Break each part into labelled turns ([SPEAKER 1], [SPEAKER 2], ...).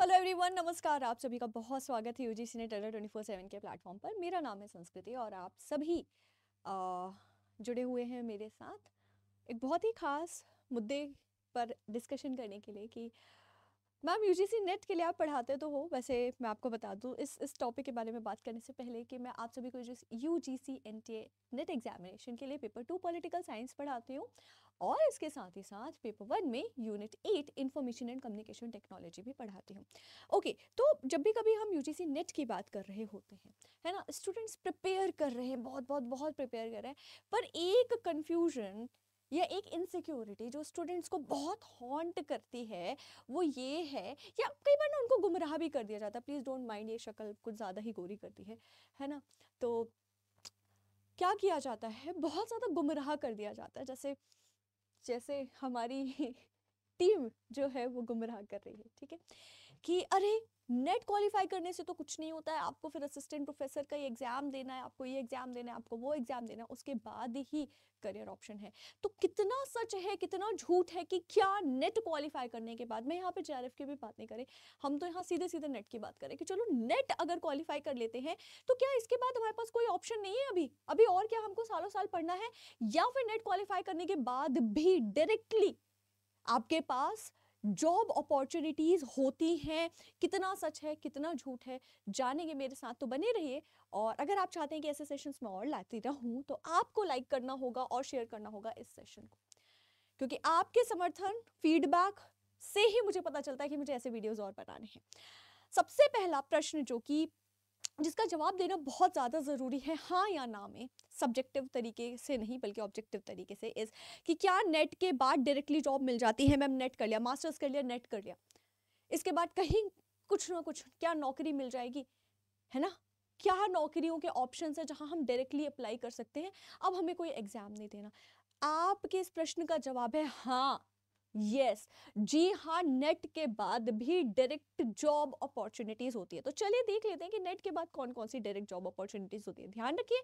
[SPEAKER 1] Hello everyone नमस्कार आप सभी का बहुत स्वागत है यूजीसी ने टेलर ट्वेंटी फोर सेवन के प्लेटफॉर्म पर मेरा नाम है संस्कृति और आप सभी आ, जुड़े हुए हैं मेरे साथ एक बहुत ही खास मुद्दे पर डिस्कशन करने के लिए कि मैम यूजीसी नेट के लिए आप पढ़ाते तो हो वैसे मैं आपको बता दूं इस इस टॉपिक के बारे में बात करने से पहले कि मैं आप सभी को U G C N T A NET examination के लिए पेपर टू पॉलिटिकल साइंस पढ़ाती हूँ और इसके साथ ही साथ पेपर वन में unit eight information and communication technology भी पढ़ाती हूँ ओके तो जब भी कभी हम यू सी नेट की बात कर रहे होते हैं है ना स्टूडेंट्स प्रिपेयर कर रहे हैं बहुत बहुत बहुत प्रिपेयर कर रहे हैं पर एक कन्फ्यूजन या एक इनसिक्योरिटी जो स्टूडेंट्स को बहुत हॉन्ट करती है वो ये है या कई बार ना उनको गुमराह भी कर दिया जाता है प्लीज़ डोंट माइंड ये शक्ल कुछ ज़्यादा ही गोरी करती है है ना तो क्या किया जाता है बहुत ज़्यादा गुमराह कर दिया जाता है जैसे जैसे हमारी टीम जो है वो गुमराह कर रही है ठीक है कि अरे नेट क्वालिफाई करने से तो कुछ नहीं होता है आपको फिर असिस्टेंट प्रोफेसर का ये एग्जाम देना है आपको ये एग्जाम देना है आपको वो एग्जाम देना है उसके बाद ही करियर ऑप्शन है तो कितना सच है कितना झूठ है कि क्या नेट क्वालिफाई करने के बाद मैं यहाँ पे जे की भी बात नहीं करें हम तो यहाँ सीधे सीधे नेट की बात करें कि चलो नेट अगर क्वालिफाई कर लेते हैं तो क्या इसके बाद हमारे पास कोई ऑप्शन नहीं है अभी अभी और क्या हमको सालों साल पढ़ना है या फिर नेट क्वालिफाई करने के बाद भी डायरेक्टली आपके पास जॉब अपॉर्चुनिटीज़ होती हैं कितना सच है कितना झूठ है जानेंगे मेरे साथ तो बने रहिए और अगर आप चाहते हैं कि ऐसे सेशंस में और लाती रहूं तो आपको लाइक करना होगा और शेयर करना होगा इस सेशन को क्योंकि आपके समर्थन फीडबैक से ही मुझे पता चलता है कि मुझे ऐसे वीडियोज़ और बनाने हैं सबसे पहला प्रश्न जो कि जिसका जवाब देना बहुत ज़्यादा ज़रूरी है हाँ या ना में सब्जेक्टिव तरीके से नहीं बल्कि ऑब्जेक्टिव तरीके से इस कि क्या नेट के बाद डायरेक्टली जॉब मिल जाती है मैम नेट कर लिया मास्टर्स कर लिया नेट कर लिया इसके बाद कहीं कुछ ना कुछ क्या नौकरी मिल जाएगी है ना क्या नौकरियों के ऑप्शन है जहाँ हम डायरेक्टली अप्लाई कर सकते हैं अब हमें कोई एग्ज़ाम नहीं देना आपके इस प्रश्न का जवाब है हाँ यस yes, जी हाँ नेट के बाद भी डायरेक्ट जॉब अपॉर्चुनिटीज होती है तो चलिए देख लेते हैं कि नेट के बाद कौन कौन सी डायरेक्ट जॉब अपॉर्चुनिटीज होती है ध्यान रखिए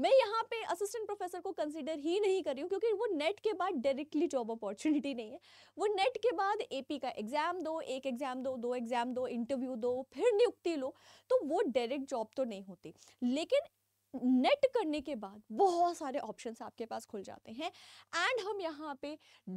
[SPEAKER 1] मैं यहाँ पे असिस्टेंट प्रोफेसर को कंसिडर ही नहीं कर रही हूँ क्योंकि वो नेट के बाद डायरेक्टली जॉब अपॉर्चुनिटी नहीं है वो नेट के बाद ए का एग्जाम दो एक एग्जाम दो दो एग्जाम दो इंटरव्यू दो फिर नियुक्ति लो तो वो डायरेक्ट जॉब तो नहीं होती लेकिन नेट करने के बाद बहुत सारे ऑप्शन आपके पास खुल जाते हैं एंड हम यहाँ पे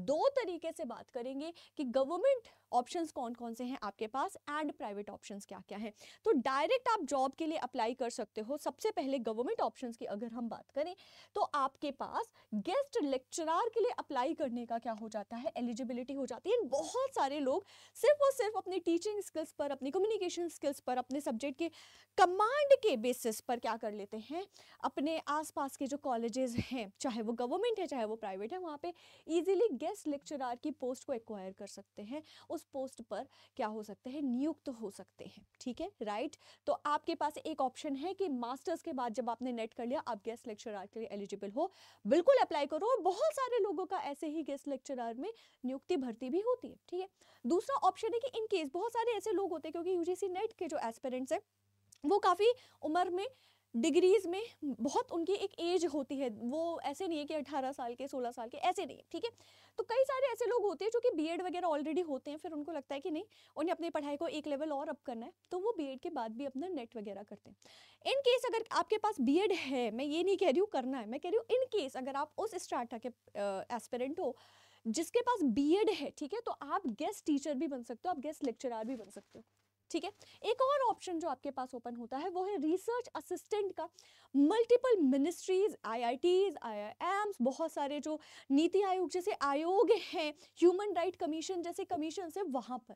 [SPEAKER 1] दो तरीके से बात करेंगे कि गवर्नमेंट ऑप्शंस कौन कौन से हैं आपके पास एंड प्राइवेट ऑप्शंस क्या क्या हैं तो डायरेक्ट आप जॉब के लिए अप्लाई कर सकते हो सबसे पहले गवर्नमेंट ऑप्शंस की अगर हम बात करें तो आपके पास गेस्ट लेक्चरार के लिए अप्लाई करने का क्या हो जाता है एलिजिबिलिटी हो जाती है बहुत सारे लोग सिर्फ और सिर्फ अपनी टीचिंग स्किल्स पर अपनी कम्युनिकेशन स्किल्स पर अपने सब्जेक्ट के कमांड के बेसिस पर क्या कर लेते हैं हैं अपने आसपास के जो कॉलेजेस हैं चाहे वो गवर्नमेंट है चाहे वो प्राइवेट है वहाँ पे इजीली गेस्ट लेक्चरार की पोस्ट को एक्वायर कर सकते हैं उस पोस्ट पर क्या हो सकते हैं नियुक्त तो हो सकते हैं ठीक है राइट तो आपके पास एक ऑप्शन है कि मास्टर्स के बाद जब आपने नेट कर लिया आप गेस्ट लेक्चरार के लिए एलिजिबल हो बिल्कुल अप्लाई करो और बहुत सारे लोगों का ऐसे ही गेस्ट लेक्चरार में नियुक्ति भर्ती भी होती है ठीक है दूसरा ऑप्शन है कि इनकेस बहुत सारे ऐसे लोग होते हैं क्योंकि यूजीसी नेट के जो एस्पेरेंट्स हैं वो काफ़ी उम्र में डिग्रीज़ में बहुत उनकी एक एज होती है वो ऐसे नहीं है कि अठारह साल के सोलह साल के ऐसे नहीं ठीक है तो कई सारे ऐसे लोग होते हैं जो कि बीएड वगैरह ऑलरेडी होते हैं फिर उनको लगता है कि नहीं उन्हें अपनी पढ़ाई को एक लेवल और अप करना है तो वो बीएड के बाद भी अपना नेट वगैरह करते हैं इन केस अगर आपके पास बी है मैं ये नहीं कह रही हूँ करना है मैं कह रही हूँ इन केस अगर आप उस स्टार्टा के एस्पेरेंट हो जिसके पास बी है ठीक है तो आप गेस्ट टीचर भी बन सकते हो आप गेस्ट लेक्चरार भी बन सकते हो ठीक है एक और ऑप्शन जो आपके पास ओपन होता है वो है रिसर्च असिस्टेंट का मल्टीपल मिनिस्ट्रीज आईआईटीज आईआईएम्स बहुत सारे जो नीति आयोग जैसे आयोग हैं ह्यूमन राइट कमीशन जैसे कमीशन से वहाँ पर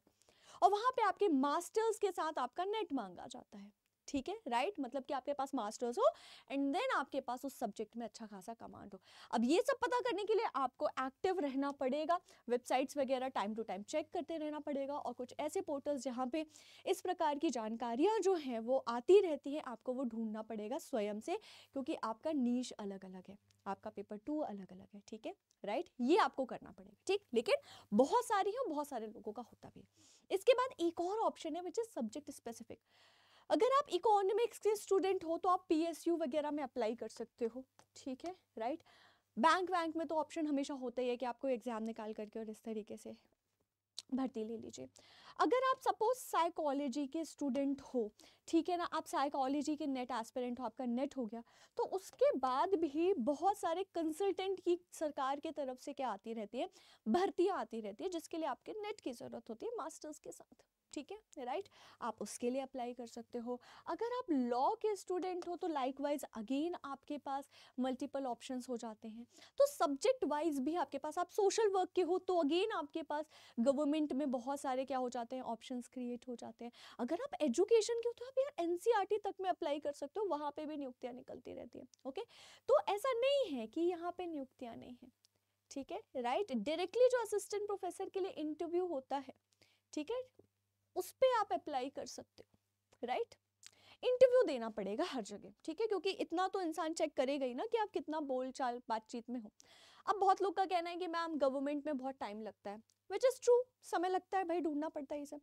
[SPEAKER 1] और वहाँ पे आपके मास्टर्स के साथ आपका नेट मांगा जाता है ठीक है राइट मतलब कि आपके पास मास्टर्स हो एंड देन आपके पास उस सब्जेक्ट में अच्छा खासा कमांड हो अब ये सब पता करने के लिए आपको एक्टिव रहना पड़ेगा वेबसाइट्स वगैरह टाइम टू टाइम चेक करते रहना पड़ेगा और कुछ ऐसे पोर्टल्स जहाँ पे इस प्रकार की जानकारियाँ जो हैं वो आती रहती हैं आपको वो ढूंढना पड़ेगा स्वयं से क्योंकि आपका नीच अलग अलग है आपका पेपर टू अलग अलग है ठीक है राइट ये आपको करना पड़ेगा ठीक लेकिन बहुत सारी है बहुत सारे लोगों का होता भी है इसके बाद एक और ऑप्शन है विच इज सब्जेक्ट स्पेसिफिक अगर आप इकोनॉमिक्स के स्टूडेंट हो तो आप पीएसयू वगैरह में अप्लाई कर सकते हो ठीक है राइट बैंक वैंक में तो ऑप्शन हमेशा होता ही है कि आपको एग्ज़ाम निकाल करके और इस तरीके से भर्ती ले लीजिए अगर आप सपोज साइकोलॉजी के स्टूडेंट हो ठीक है ना आप साइकोलॉजी के नेट एस्पेरेंट हो आपका नेट हो गया तो उसके बाद भी बहुत सारे कंसल्टेंट की सरकार के तरफ से क्या आती रहती है भर्तियाँ आती रहती है जिसके लिए आपके नेट की ज़रूरत होती है मास्टर्स के साथ ठीक है राइट आप उसके लिए अप्लाई कर सकते हो अगर आप लॉ के स्टूडेंट हो तो लाइक वाइज अगेन आपके पास मल्टीपल ऑप्शन हो जाते हैं तो सब्जेक्ट वाइज भी आपके पास आप सोशल वर्क के हो तो अगेन आपके पास गवर्नमेंट में बहुत सारे क्या हो जाते हैं ऑप्शन क्रिएट हो जाते हैं अगर आप एजुकेशन के हो तो आप यार एन e तक में अप्लाई कर सकते हो वहाँ पर भी नियुक्तियाँ निकलती रहती हैं ओके तो ऐसा नहीं है कि यहाँ पर नियुक्तियाँ नहीं हैं ठीक है राइट डायरेक्टली जो असिस्टेंट प्रोफेसर के लिए इंटरव्यू होता है ठीक है उस पर आप अप्लाई कर सकते हो राइट इंटरव्यू देना पड़ेगा हर जगह ठीक है क्योंकि इतना तो इंसान चेक करेगा ही ना कि आप कितना बोल चाल बातचीत में हो अब बहुत लोग का कहना है कि मैम गवर्नमेंट में बहुत टाइम लगता है विच इज़ ट्रू समय लगता है भाई ढूंढना पड़ता है ये सब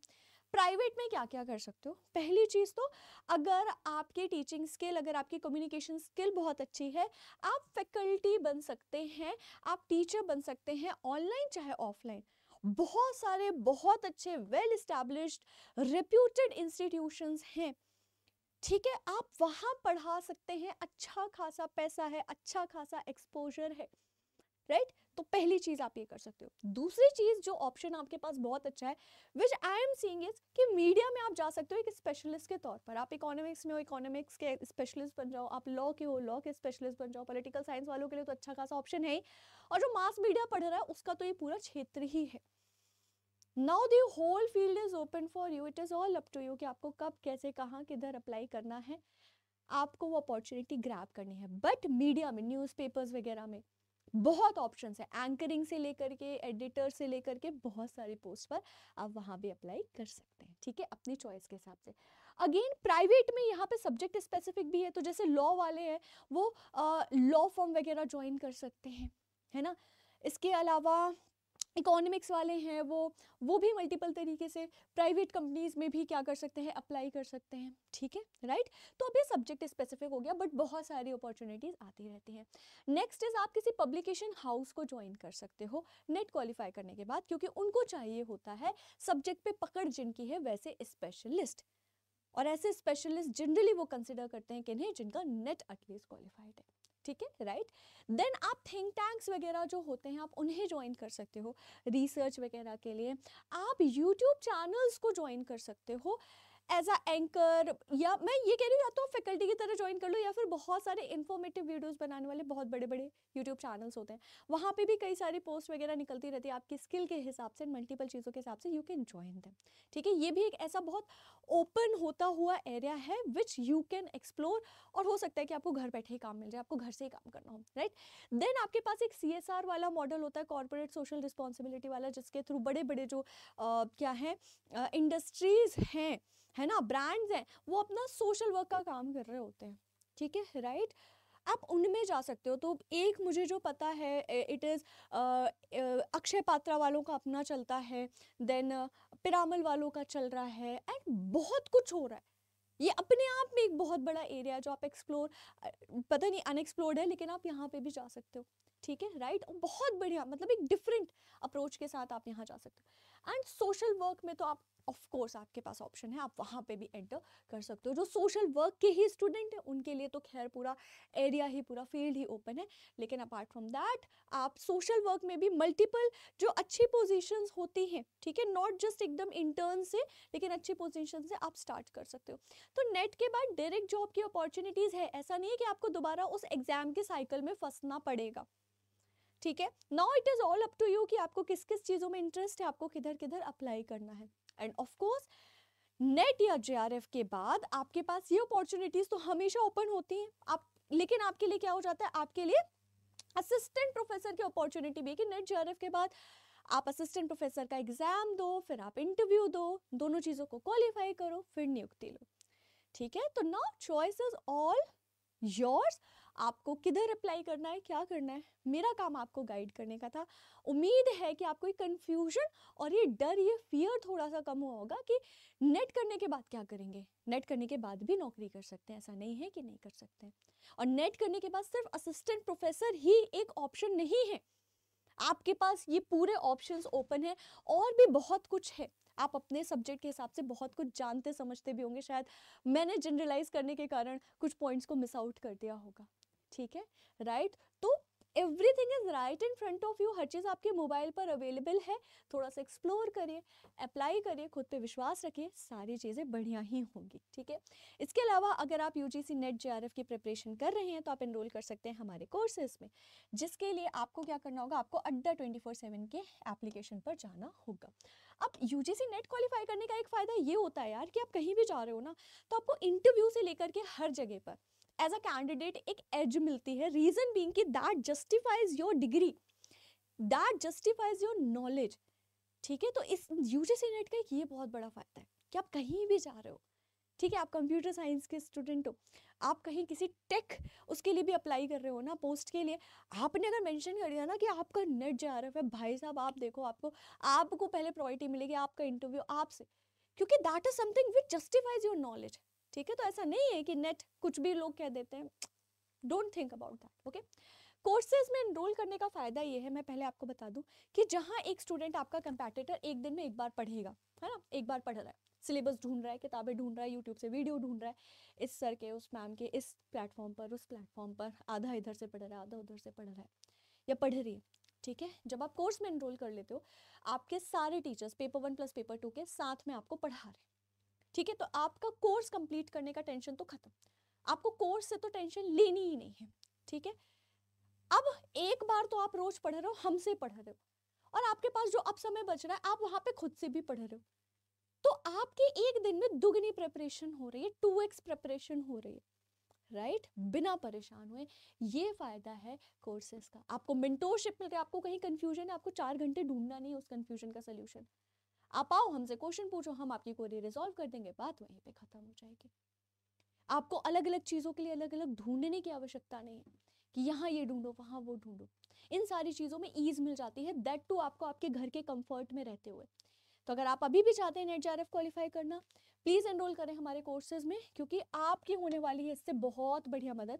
[SPEAKER 1] प्राइवेट में क्या क्या कर सकते हो पहली चीज़ तो अगर आपके टीचिंग स्किल अगर आपकी कम्युनिकेशन स्किल बहुत अच्छी है आप फैकल्टी बन सकते हैं आप टीचर बन सकते हैं ऑनलाइन चाहे ऑफलाइन बहुत सारे बहुत अच्छे वेल इस्टेब्लिश्ड रेप्यूटेड इंस्टीट्यूशंस हैं ठीक है आप वहाँ पढ़ा सकते हैं अच्छा खासा पैसा है अच्छा खासा एक्सपोजर है राइट right? तो पहली चीज़ आप ये कर सकते हो दूसरी चीज़ जो ऑप्शन आपके पास बहुत अच्छा है which I am seeing is कि मीडिया में आप जा सकते हो एक स्पेशलिस्ट के तौर पर आप इकोनॉमिक्स में हो इकोनॉमिक्स के स्पेशलिस्ट बन जाओ आप लॉ के हो लॉ के स्पेशलिस्ट बन जाओ पॉलिटिकल साइंस वालों के लिए तो अच्छा खासा ऑप्शन है और जो मास मीडिया पढ़ रहा है उसका तो ये पूरा क्षेत्र ही है now the whole field is open for you it is all up to you कि आपको कब कैसे कहाँ किधर अप्लाई करना है आपको वो अपॉर्चुनिटी ग्रैप करनी है बट मीडिया में न्यूज़पेपर्स वगैरह में बहुत ऑप्शंस है एंकरिंग से लेकर के एडिटर से लेकर के बहुत सारे पोस्ट पर आप वहाँ भी अप्लाई कर सकते हैं ठीक है अपनी चॉइस के हिसाब से अगेन प्राइवेट में यहाँ पे सब्जेक्ट स्पेसिफिक भी है तो जैसे लॉ वाले हैं वो लॉ फॉर्म वगैरह ज्वाइन कर सकते हैं है ना इसके अलावा इकोनॉमिक्स वाले हैं वो वो भी मल्टीपल तरीके से प्राइवेट कंपनीज में भी क्या कर सकते हैं अप्लाई कर सकते हैं ठीक है राइट तो अब ये सब्जेक्ट स्पेसिफिक हो गया बट बहुत सारी अपॉर्चुनिटीज़ आती रहती हैं नेक्स्ट इज़ आप किसी पब्लिकेशन हाउस को ज्वाइन कर सकते हो नेट क्वालिफाई करने के बाद क्योंकि उनको चाहिए होता है सब्जेक्ट पे पकड़ जिनकी है वैसे स्पेशलिस्ट और ऐसे स्पेशलिस्ट जनरली वो कंसिडर करते हैं नहीं जिनका नेट एटलीस्ट क्वालिफाइड है ठीक है राइट देन आप थिंक टैंक्स वगैरह जो होते हैं आप उन्हें ज्वाइन कर सकते हो रिसर्च वगैरह के लिए आप यूट्यूब चैनल्स को ज्वाइन कर सकते हो एज अ एंकर या मैं ये कह रही हूँ या तो फैकल्टी की तरह ज्वाइन कर लो या फिर बहुत सारे इन्फॉर्मेटिव वीडियोस बनाने वाले बहुत बड़े बड़े यूट्यूब चैनल्स होते हैं वहाँ पे भी कई सारी पोस्ट वगैरह निकलती रहती है आपकी स्किल के हिसाब से मल्टीपल चीज़ों के हिसाब से यू कैन ज्वाइन दम ठीक है ये भी एक ऐसा बहुत ओपन होता हुआ एरिया है विच यू कैन एक्सप्लोर और हो सकता है कि आपको घर बैठे ही काम मिल जाए आपको घर से ही काम करना हो राइट देन आपके पास एक सी वाला मॉडल होता है कॉरपोरेट सोशल रिस्पॉन्सिबिलिटी वाला जिसके थ्रू बड़े बड़े जो आ, क्या हैं इंडस्ट्रीज़ हैं है ना ब्रांड्स हैं वो अपना सोशल वर्क का काम कर रहे होते हैं ठीक है राइट आप उनमें जा सकते हो तो एक मुझे जो पता है इट इज़ अक्षय पात्रा वालों का अपना चलता है देन पिरामल वालों का चल रहा है एंड बहुत कुछ हो रहा है ये अपने आप में एक बहुत बड़ा एरिया है जो आप एक्सप्लोर पता नहीं अनएक्सप्लोर्ड है लेकिन आप यहाँ पे भी जा सकते हो ठीक है राइट बहुत बढ़िया मतलब एक डिफरेंट अप्रोच के साथ आप यहाँ जा सकते हो एंड सोशल वर्क में तो आप ऑफ कोर्स आपके पास ऑप्शन है आप वहाँ पे भी एंटर कर सकते हो जो सोशल वर्क के ही स्टूडेंट हैं उनके लिए तो खैर पूरा एरिया ही पूरा फील्ड ही ओपन है लेकिन अपार्ट फ्रॉम दैट आप सोशल वर्क में भी मल्टीपल जो अच्छी पोजिशन होती हैं ठीक है नॉट जस्ट एकदम इंटर्न से लेकिन अच्छी पोजिशन से आप स्टार्ट कर सकते हो तो नेट के बाद डायरेक्ट जॉब की अपॉर्चुनिटीज़ है ऐसा नहीं है कि आपको दोबारा उस एग्ज़ाम के साइकिल में फंसना पड़ेगा ठीक है now it is all up to you कि आपको किस किस चीज़ों में इंटरेस्ट है आपको किधर किधर अप्लाई करना है एंड ऑफकोर्स नेट या जे आर एफ के बाद आपके पास ये अपॉर्चुनिटीज़ तो हमेशा ओपन होती हैं आप लेकिन आपके लिए क्या हो जाता है आपके लिए असिस्टेंट प्रोफेसर की अपॉर्चुनिटी भी है कि नेट जे आर एफ के बाद आप असिस्टेंट प्रोफेसर का एग्ज़ाम दो फिर आप इंटरव्यू दो दोनों चीज़ों को क्वालिफाई करो फिर नियुक्ति लो ठीक है तो now choice is all yours आपको किधर अप्लाई करना है क्या करना है मेरा काम आपको गाइड करने का था उम्मीद है कि आपको ये कन्फ्यूजन और ये डर ये फियर थोड़ा सा कम हुआ होगा कि नेट करने के बाद क्या करेंगे नेट करने के बाद भी नौकरी कर सकते हैं ऐसा नहीं है कि नहीं कर सकते हैं और नेट करने के बाद सिर्फ असिस्टेंट प्रोफेसर ही एक ऑप्शन नहीं है आपके पास ये पूरे ऑप्शंस ओपन हैं और भी बहुत कुछ है आप अपने सब्जेक्ट के हिसाब से बहुत कुछ जानते समझते भी होंगे शायद मैंने जनरलाइज करने के कारण कुछ पॉइंट्स को मिस आउट कर दिया होगा ठीक है राइट तो thing is right in front of you हर चीज़ आपके मोबाइल पर अवेलेबल है थोड़ा सा एक्सप्लोर करिए अप्लाई करिए खुद पे विश्वास रखिए सारी चीज़ें बढ़िया ही होंगी ठीक है इसके अलावा अगर आप U G C NET J R F की प्रिपरेशन कर रहे हैं तो आप इनरोल कर सकते हैं हमारे कोर्सेज में जिसके लिए आपको क्या करना होगा आपको अड्डा ट्वेंटी फोर सेवन के एप्लीकेशन पर जाना होगा अब U G C NET qualify करने का एक फ़ायदा ये होता है यार कि आप कहीं भी जा रहे हो ना तो आपको इंटरव्यू से लेकर के हर जगह पर एज अ कैंडिडेट एक एज मिलती है रीज़न बींग कि that justifies your degree that justifies your knowledge ठीक है तो इस यू जी नेट का एक ये बहुत बड़ा फ़ायदा है कि आप कहीं भी जा रहे हो ठीक है आप कंप्यूटर साइंस के स्टूडेंट हो आप कहीं किसी टेक उसके लिए भी अप्लाई कर रहे हो ना पोस्ट के लिए आपने अगर मेंशन कर दिया ना कि आपका नेट जा रहा है भाई साहब आप देखो आपको आपको पहले प्रायोरिटी मिलेगी आपका इंटरव्यू आपसे क्योंकि that is something which justifies your knowledge ठीक है तो ऐसा नहीं है कि नेट कुछ भी लोग कह देते हैं don't think about that okay courses में इनरोल करने का फ़ायदा ये है मैं पहले आपको बता दूं कि जहाँ एक स्टूडेंट आपका कंपेटेटर एक दिन में एक बार पढ़ेगा है ना एक बार पढ़ रहा है सिलेबस ढूंढ रहा है किताबें ढूंढ रहा है यूट्यूब से वीडियो ढूंढ रहा है इस सर के उस मैम के इस प्लेटफॉर्म पर उस प्लेटफॉर्म पर आधा इधर से पढ़ रहा है आधा उधर से पढ़ रहा है या पढ़ रही है ठीक है जब आप कोर्स में इनरोल कर लेते हो आपके सारे teachers paper one plus paper two के साथ में आपको पढ़ा रहे हैं ठीक है तो आपका कोर्स कंप्लीट करने का टेंशन तो खत्म आपको कोर्स से तो टेंशन लेनी ही नहीं है ठीक है अब एक बार तो आप रोज पढ़ रहे हो हमसे पढ़ रहे हो और आपके पास जो अब समय बच रहा है आप वहां पे खुद से भी पढ़ रहे हो तो आपके एक दिन में दुगनी प्रेपरेशन हो रही है टू एक्स प्रेपरेशन हो रही है राइट right? बिना परेशान हुए ये फायदा है कोर्सेज का आपको मिनटोरशिप मिल रहा आपको कहीं कंफ्यूजन है आपको चार घंटे ढूंढना नहीं उस कंफ्यूजन का सोल्यूशन आप आओ हमसे क्वेश्चन पूछो हम आपकी क्वेरी रिजोल्व कर देंगे बात वहीं पे खत्म हो जाएगी आपको अलग अलग चीज़ों के लिए अलग अलग ढूंढने की आवश्यकता नहीं है कि यहाँ ये ढूंढो वहाँ वो ढूंढो इन सारी चीज़ों में ईज मिल जाती है दैट टू आपको आपके घर के कंफर्ट में रहते हुए तो अगर आप अभी भी चाहते हैं नेट जे क्वालिफाई करना प्लीज़ एनरोल करें हमारे कोर्सेज में क्योंकि आपकी होने वाली है इससे बहुत बढ़िया मदद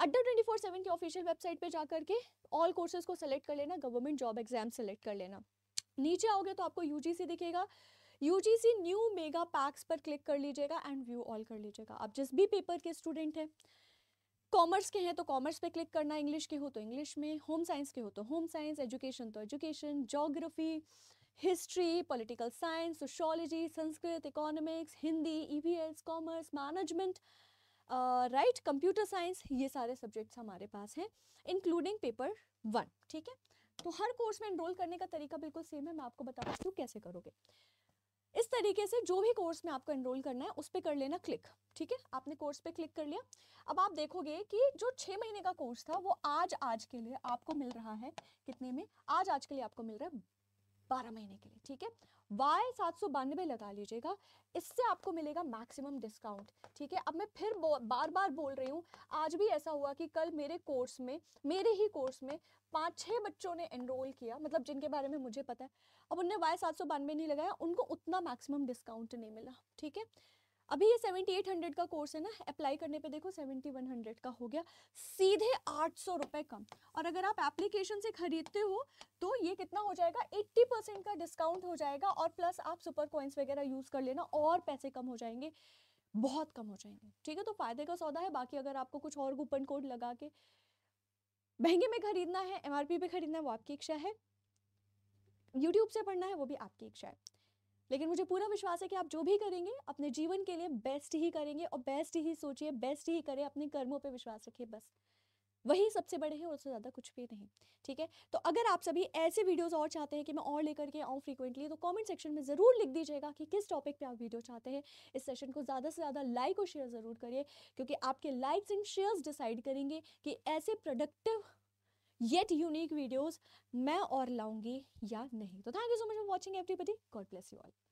[SPEAKER 1] अड्डा ट्वेंटी फोर सेवन की ऑफिशियल वेबसाइट पे जाकर के ऑल कोर्सेज को सेलेक्ट कर लेना गवर्नमेंट जॉब एग्जाम सेलेक्ट कर लेना नीचे आओगे तो आपको यूजीसी दिखेगा यूजीसी न्यू मेगा पैक्स पर क्लिक कर लीजिएगा एंड व्यू ऑल कर लीजिएगा आप जिस भी पेपर के स्टूडेंट हैं कॉमर्स के हैं तो कॉमर्स पे क्लिक करना इंग्लिश के हो तो इंग्लिश में होम साइंस के हो तो होम साइंस एजुकेशन तो education geography history political science sociology Sanskrit economics Hindi EVS commerce management right computer science ये सारे सब्जेक्ट्स हमारे पास हैं इंक्लूडिंग पेपर वन ठीक है तो हर कोर्स में इनरोल करने का तरीका बिल्कुल सेम है मैं आपको बता सकती हूँ कैसे करोगे इस तरीके से जो भी कोर्स में आपको एनरोल करना है उस पर कर लेना क्लिक ठीक है आपने कोर्स पे क्लिक कर लिया अब आप देखोगे कि जो छह महीने का कोर्स था वो आज आज के लिए आपको मिल रहा है कितने में आज आज के लिए आपको मिल रहा है बारह महीने के लिए ठीक है वाई सात सौ बानवे लगा लीजिएगा इससे आपको मिलेगा मैक्सिमम डिस्काउंट ठीक है अब मैं फिर बार बार बोल रही हूँ आज भी ऐसा हुआ कि कल मेरे कोर्स में मेरे ही कोर्स में पाँच छः बच्चों ने एनरोल किया मतलब जिनके बारे में मुझे पता है अब उनने वाई सात सौ बानवे नहीं लगाया उनको उतना मैक्सिमम डिस्काउंट नहीं मिला ठीक है अभी ये 7800 का कोर्स है ना अप्लाई करने पे देखो 7100 का हो गया सीधे आठ सौ रुपये कम और अगर आप एप्लीकेशन से खरीदते हो तो ये कितना हो जाएगा 80 परसेंट का डिस्काउंट हो जाएगा और प्लस आप सुपर कॉइन्स वगैरह यूज़ कर लेना और पैसे कम हो जाएंगे बहुत कम हो जाएंगे ठीक है तो फ़ायदे का सौदा है बाकी अगर आपको कुछ और कूपन कोड लगा के महंगे में खरीदना है एम पे खरीदना है वो आपकी इच्छा है यूट्यूब से पढ़ना है वो भी आपकी इच्छा है लेकिन मुझे पूरा विश्वास है कि आप जो भी करेंगे अपने जीवन के लिए बेस्ट ही करेंगे और बेस्ट ही सोचिए बेस्ट ही करें अपने कर्मों पर विश्वास रखिए बस वही सबसे बड़े हैं और उससे ज़्यादा कुछ भी नहीं ठीक है तो अगर आप सभी ऐसे वीडियोस और चाहते हैं कि मैं और लेकर के आऊँ फ्रीक्वेंटली तो कमेंट सेक्शन में ज़रूर लिख दीजिएगा कि किस टॉपिक पे आप वीडियो चाहते हैं इस सेशन को ज़्यादा से ज़्यादा लाइक और शेयर ज़रूर करिए क्योंकि आपके लाइक्स एंड शेयर्स डिसाइड करेंगे कि ऐसे प्रोडक्टिव येट यूनिक वीडियोज़ मैं और लाऊंगी या नहीं तो thank you so much for watching everybody god bless you all